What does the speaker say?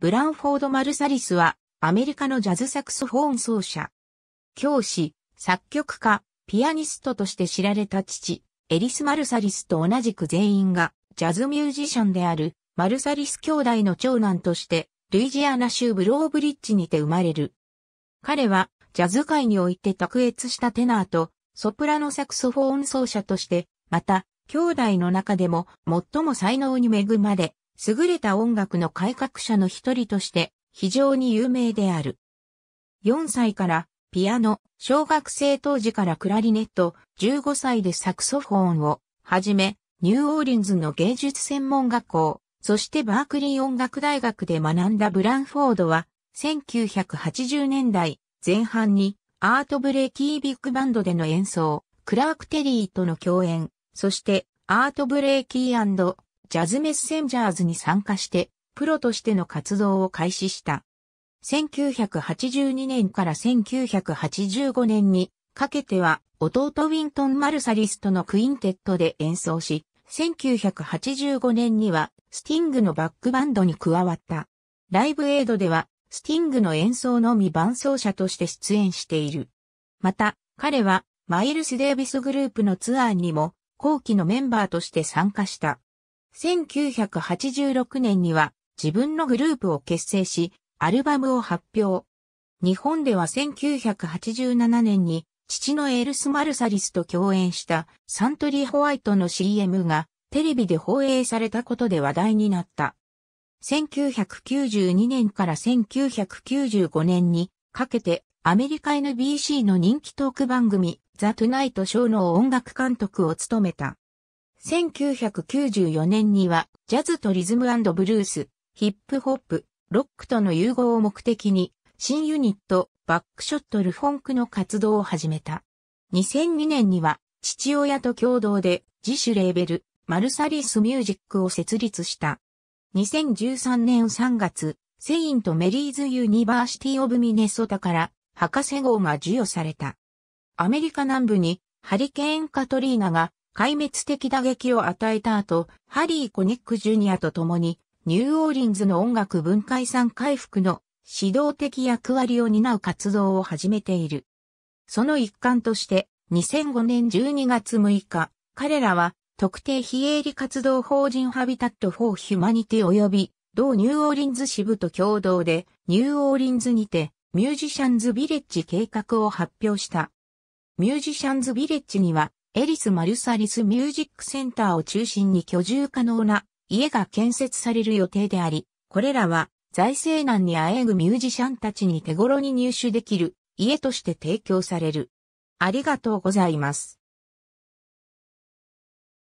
ブランフォード・マルサリスは、アメリカのジャズサクソフォン奏者。教師、作曲家、ピアニストとして知られた父、エリス・マルサリスと同じく全員が、ジャズミュージシャンである、マルサリス兄弟の長男として、ルイジアナ州ブローブリッジにて生まれる。彼は、ジャズ界において卓越したテナーと、ソプラノサクソフォン奏者として、また、兄弟の中でも最も才能に恵まれ、優れた音楽の改革者の一人として非常に有名である。4歳からピアノ、小学生当時からクラリネット、15歳でサクソフォンをはじめ、ニューオーリンズの芸術専門学校、そしてバークリー音楽大学で学んだブランフォードは、1980年代前半にアートブレーキービッグバンドでの演奏、クラーク・テリーとの共演、そしてアートブレーキージャズメッセンジャーズに参加して、プロとしての活動を開始した。1982年から1985年にかけては、弟ウィントン・マルサリストのクインテットで演奏し、1985年にはスティングのバックバンドに加わった。ライブエイドではスティングの演奏のみ伴奏者として出演している。また、彼はマイルス・デービスグループのツアーにも後期のメンバーとして参加した。1986年には自分のグループを結成し、アルバムを発表。日本では1987年に父のエルス・マルサリスと共演したサントリーホワイトの CM がテレビで放映されたことで話題になった。1992年から1995年にかけてアメリカ NBC の人気トーク番組ザ・トゥナイトショーの音楽監督を務めた。1994年には、ジャズとリズムブルース、ヒップホップ、ロックとの融合を目的に、新ユニット、バックショットルフォンクの活動を始めた。2002年には、父親と共同で、自主レーベル、マルサリスミュージックを設立した。2013年3月、セイント・メリーズ・ユニバーシティ・オブ・ミネソタから、博士号が授与された。アメリカ南部に、ハリケーン・カトリーナが壊滅的打撃を与えた後、ハリー・コニック・ジュニアと共に、ニューオーリンズの音楽文化遺産回復の指導的役割を担う活動を始めている。その一環として、2005年12月6日、彼らは特定非営利活動法人ハビタット・フォー・ヒュマニティ及び同ニューオーリンズ支部と共同でニューオーリンズにてミュージシャンズ・ビレッジ計画を発表した。ミュージシャンズ・ビレッジにはエリス・マルサリス・ミュージック・センターを中心に居住可能な家が建設される予定であり、これらは財政難にあえぐミュージシャンたちに手頃に入手できる家として提供される。ありがとうございます。